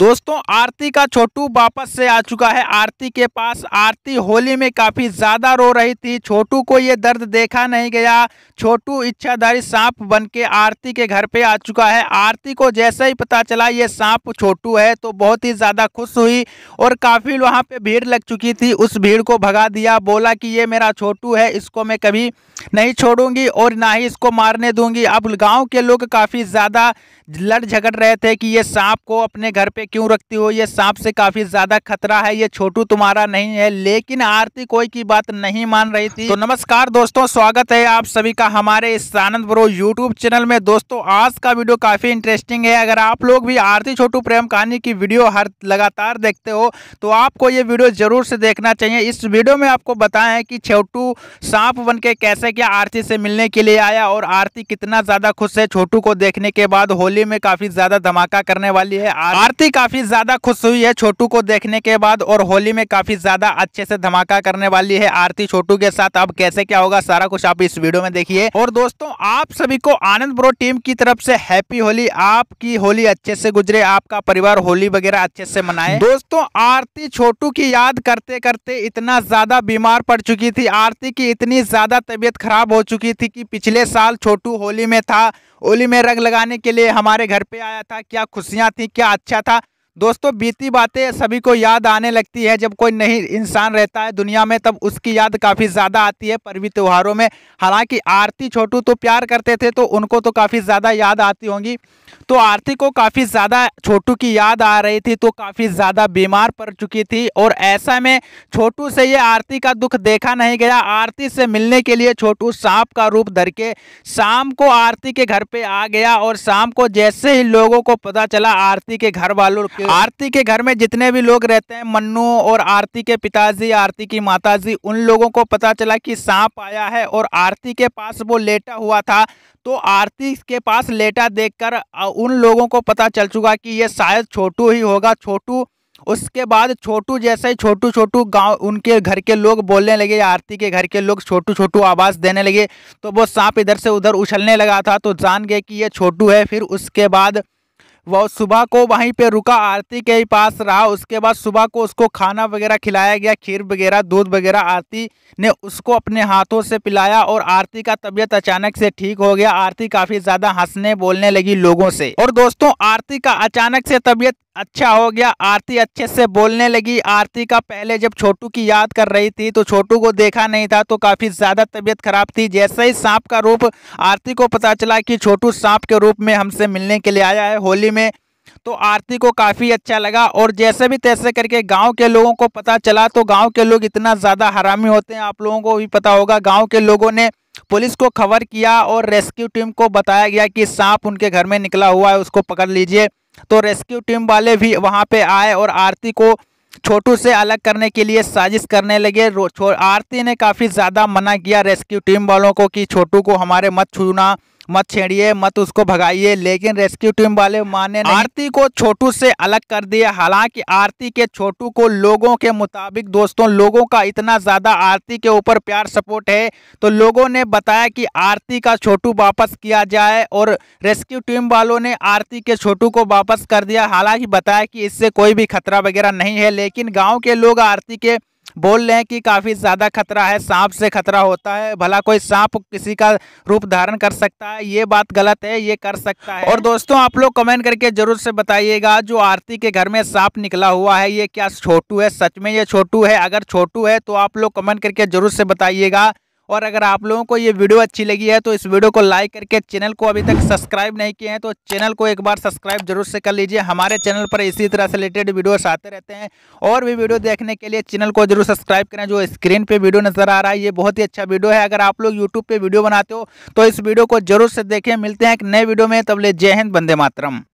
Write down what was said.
दोस्तों आरती का छोटू वापस से आ चुका है आरती के पास आरती होली में काफ़ी ज़्यादा रो रही थी छोटू को ये दर्द देखा नहीं गया छोटू इच्छाधारी सांप बन के आरती के घर पे आ चुका है आरती को जैसे ही पता चला ये सांप छोटू है तो बहुत ही ज़्यादा खुश हुई और काफ़ी वहाँ पे भीड़ लग चुकी थी उस भीड़ को भगा दिया बोला कि ये मेरा छोटू है इसको मैं कभी नहीं छोड़ूंगी और ना ही इसको मारने दूंगी अब गाँव के लोग काफ़ी ज़्यादा लड़ झगड़ रहे थे कि ये सांप को अपने घर पर पे क्यों रखती हो ये सांप से काफी ज्यादा खतरा है ये छोटू तुम्हारा नहीं है लेकिन आरती कोई की बात नहीं मान रही थी तो नमस्कार दोस्तों स्वागत है आप सभी का हमारे इस आनंद ब्रो यूट्यूब चैनल में दोस्तों आज का वीडियो काफी इंटरेस्टिंग है अगर आप लोग भी आरती छोटू प्रेम कहानी की वीडियो हर लगातार देखते हो तो आपको ये वीडियो जरूर से देखना चाहिए इस वीडियो में आपको बताए कि छोटू सांप बन के कैसे क्या आरती से मिलने के लिए आया और आरती कितना ज्यादा खुश है छोटू को देखने के बाद होली में काफी ज्यादा धमाका करने वाली है आरती काफ़ी ज़्यादा खुश हुई है छोटू को देखने के बाद और होली में काफ़ी ज़्यादा अच्छे से धमाका करने वाली है आरती छोटू के साथ अब कैसे क्या होगा सारा कुछ आप इस वीडियो में देखिए और दोस्तों आप सभी को आनंद ब्रो टीम की तरफ से हैप्पी होली आपकी होली अच्छे से गुजरे आपका परिवार होली वगैरह अच्छे से मनाए दोस्तों आरती छोटू की याद करते करते इतना ज़्यादा बीमार पड़ चुकी थी आरती की इतनी ज़्यादा तबीयत खराब हो चुकी थी की पिछले साल छोटू होली में था होली में रंग लगाने के लिए हमारे घर पे आया था क्या खुशियां थी क्या अच्छा था दोस्तों बीती बातें सभी को याद आने लगती है जब कोई नहीं इंसान रहता है दुनिया में तब उसकी याद काफ़ी ज़्यादा आती है पर्वी त्योहारों में हालांकि आरती छोटू तो प्यार करते थे तो उनको तो काफ़ी ज़्यादा याद आती होंगी तो आरती को काफ़ी ज़्यादा छोटू की याद आ रही थी तो काफ़ी ज़्यादा बीमार पड़ चुकी थी और ऐसा में छोटू से ये आरती का दुख देखा नहीं गया आरती से मिलने के लिए छोटू सांप का रूप धर के शाम को आरती के घर पर आ गया और शाम को जैसे ही लोगों को पता चला आरती के घर वालों आरती के घर में जितने भी लोग रहते हैं मन्नू और आरती के पिताजी आरती की माताजी उन लोगों को पता चला कि सांप आया है और आरती के पास वो लेटा हुआ था तो आरती के पास लेटा देखकर उन लोगों को पता चल चुका कि ये शायद छोटू ही होगा छोटू उसके बाद छोटू जैसे ही छोटू छोटू गांव उनके घर के लोग बोलने लगे आरती के घर के लोग छोटू छोटू आवाज़ देने लगे तो वो सांप इधर से उधर उछलने लगा था तो जान गए कि ये छोटू है फिर उसके बाद वह सुबह को वहीं पे रुका आरती के ही पास रहा उसके बाद सुबह को उसको खाना वगैरह खिलाया गया खीर वगैरह दूध वगैरह आरती ने उसको अपने हाथों से पिलाया और आरती का तबीयत अचानक से ठीक हो गया आरती काफ़ी ज़्यादा हंसने बोलने लगी लोगों से और दोस्तों आरती का अचानक से तबीयत अच्छा हो गया आरती अच्छे से बोलने लगी आरती का पहले जब छोटू की याद कर रही थी तो छोटू को देखा नहीं था तो काफ़ी ज़्यादा तबीयत खराब थी जैसे ही सांप का रूप आरती को पता चला कि छोटू सांप के रूप में हमसे मिलने के लिए आया है होली में तो आरती को काफ़ी अच्छा लगा और जैसे भी तैसे करके गांव के लोगों को पता चला तो गांव के लोग इतना ज़्यादा हरामी होते हैं आप लोगों को भी पता होगा गांव के लोगों ने पुलिस को खबर किया और रेस्क्यू टीम को बताया गया कि सांप उनके घर में निकला हुआ है उसको पकड़ लीजिए तो रेस्क्यू टीम वाले भी वहाँ पर आए और आरती को छोटू से अलग करने के लिए साजिश करने लगे आरती ने काफ़ी ज़्यादा मना किया रेस्क्यू टीम वालों को कि छोटू को हमारे मत छूना मत छेड़िए मत उसको भगाइए लेकिन रेस्क्यू टीम वाले माने नहीं। आरती को छोटू से अलग कर दिया हालांकि आरती के छोटू को लोगों के मुताबिक दोस्तों लोगों का इतना ज़्यादा आरती के ऊपर प्यार सपोर्ट है तो लोगों ने बताया कि आरती का छोटू वापस किया जाए और रेस्क्यू टीम वालों ने आरती के छोटू को वापस कर दिया हालांकि बताया कि इससे कोई भी खतरा वगैरह नहीं है लेकिन गाँव के लोग आरती के बोल रहे हैं कि काफ़ी ज़्यादा खतरा है सांप से खतरा होता है भला कोई सांप किसी का रूप धारण कर सकता है ये बात गलत है ये कर सकता है और दोस्तों आप लोग कमेंट करके ज़रूर से बताइएगा जो आरती के घर में सांप निकला हुआ है ये क्या छोटू है सच में ये छोटू है अगर छोटू है तो आप लोग कमेंट करके ज़रूर से बताइएगा और अगर आप लोगों को ये वीडियो अच्छी लगी है तो इस वीडियो को लाइक करके चैनल को अभी तक सब्सक्राइब नहीं किए हैं तो चैनल को एक बार सब्सक्राइब जरूर से कर लीजिए हमारे चैनल पर इसी तरह से रिलेटेड वीडियोस आते रहते हैं और भी वीडियो देखने के लिए चैनल को जरूर सब्सक्राइब करें जो स्क्रीन पर वीडियो नजर आ रहा है ये बहुत ही अच्छा वीडियो है अगर आप लोग यूट्यूब पर वीडियो बनाते हो तो इस वीडियो को जरूर से देखें मिलते हैं एक नए वीडियो में तबले जय हिंद बंदे मातरम